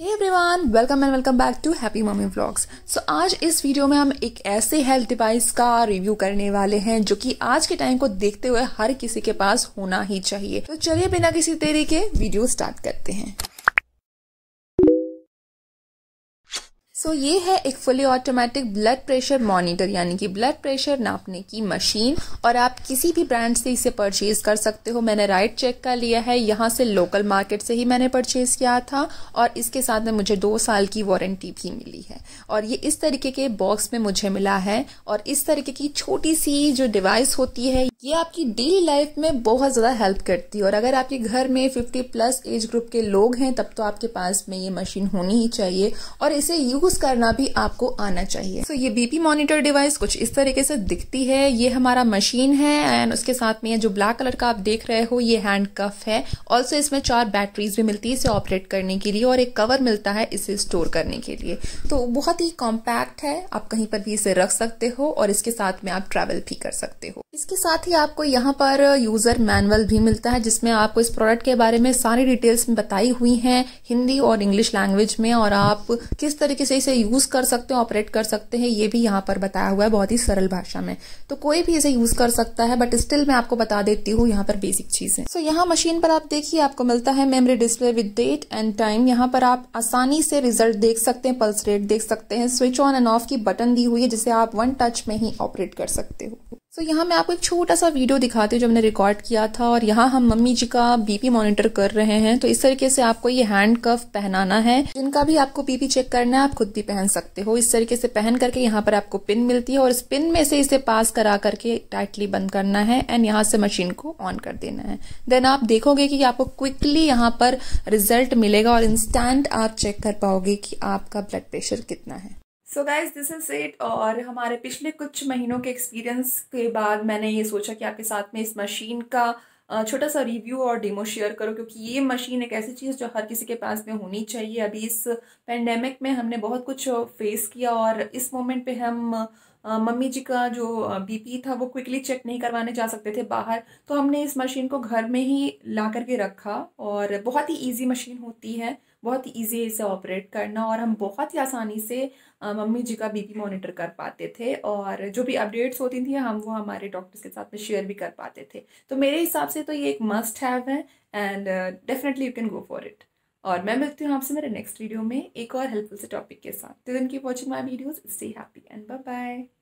hey everyone welcome and welcome back to happy mummy vlogs so आज इस video में हम एक ऐसे हेल्थ डिवाइस का रिव्यू करने वाले हैं जो कि आज के टाइम को देखते हुए हर किसी के पास होना ही चाहिए तो चलिए बिना किसी देरी के वीडियो स्टार्ट करते हैं सो so, ये है एक fully automatic blood pressure monitor यानी कि ब्लड प्रेशर नापने की मशीन और आप किसी भी ब्रांड से इसे परचेज कर सकते हो मैंने राइट चेक का लिया है यहाँ से लोकल मार्केट से ही मैंने परचेज किया था और इसके साथ में मुझे दो साल की वारंटी भी मिली है और ये इस तरीके के बॉक्स में मुझे मिला है और इस तरीके की छोटी सी जो डिवाइस होती है ये आपकी डेली लाइफ में बहुत ज़्यादा हेल्प करती है और अगर आपके घर में 50 प्लस एज ग्रुप के लोग हैं तब तो आपके पास में ये मशीन होनी ही चाहिए और इसे यूज़ करना भी आपको आना चाहिए सो so, ये बीपी मॉनिटर डिवाइस कुछ इस तरीके से दिखती है ये हमारा मशीन है एंड उसके साथ में ये जो ब्लैक कलर का आप देख रहे हो ये हैंड कफ है ऑल्सो इसमें चार बैटरीज भी मिलती है इसे ऑपरेट करने के लिए और एक कवर मिलता है इसे स्टोर करने के लिए तो बहुत ही कॉम्पैक्ट है आप कहीं पर भी इसे रख सकते हो और इसके साथ में आप ट्रैवल भी कर सकते हो इसके साथ ही आपको यहाँ पर यूजर मैनुअल भी मिलता है जिसमें आपको इस प्रोडक्ट के बारे में सारी डिटेल्स बताई हुई हैं हिंदी और इंग्लिश लैंग्वेज में और आप किस तरीके से इसे यूज कर सकते हो ऑपरेट कर सकते हैं ये भी यहाँ पर बताया हुआ है बहुत ही सरल भाषा में तो कोई भी इसे यूज कर सकता है बट स्टिल मैं आपको बता देती हूँ यहाँ पर बेसिक चीजें सो यहाँ मशीन पर आप देखिए आपको मिलता है memory display with date and time यहाँ पर आप आसानी से रिजल्ट देख सकते हैं पल्स रेट देख सकते हैं स्विच ऑन एंड ऑफ की बटन दी हुई है जिसे आप वन टच में ही ऑपरेट कर सकते हो सो so, यहाँ मैं आपको एक छोटा सा वीडियो दिखाती हूँ जो मैंने रिकॉर्ड किया था और यहाँ हम मम्मी जी का बीपी मॉनिटर कर रहे हैं तो इस तरीके से आपको ये हैंड कफ पहनाना है जिनका भी आपको बीपी चेक करना है आप खुद भी पहन सकते हो इस तरीके से पहन करके यहाँ पर आपको पिन मिलती है और इस पिन में से इसे पास करा करके टाइटली बंद करना है एंड यहाँ से मशीन को ऑन कर देना है देन आप देखोगे की आपको क्विकली यहाँ पर रिजल्ट मिलेगा और इंस्टेंट आप चेक कर पाओगे की आपका ब्लड प्रेशर कितना है so guys this is it और हमारे पिछले कुछ महीनों के एक्सपीरियंस के बाद मैंने ये सोचा कि आपके साथ में इस मशीन का छोटा सा रिव्यू और डेमो शेयर करो क्योंकि ये मशीन एक ऐसी चीज़ जो हर किसी के पास में होनी चाहिए अभी इस पेंडेमिक में हमने बहुत कुछ फेस किया और इस मोमेंट पे हम मम्मी जी का जो बीपी था वो क्विकली चेक नहीं करवाने जा सकते थे बाहर तो हमने इस मशीन को घर में ही ला करके रखा और बहुत ही इजी मशीन होती है बहुत ही ईजी इसे ऑपरेट करना और हम बहुत ही आसानी से मम्मी जी का बीपी मॉनिटर कर पाते थे और जो भी अपडेट्स होती थी हम वो हमारे डॉक्टर्स के साथ में शेयर भी कर पाते थे तो मेरे हिसाब से तो ये एक मस्ट हैव है and definitely you can go for it और मैं मिलती हूँ आपसे मेरे नेक्स्ट वीडियो में एक और हेल्पफुल से टॉपिक के साथ तो दिन की watching my videos stay happy and bye bye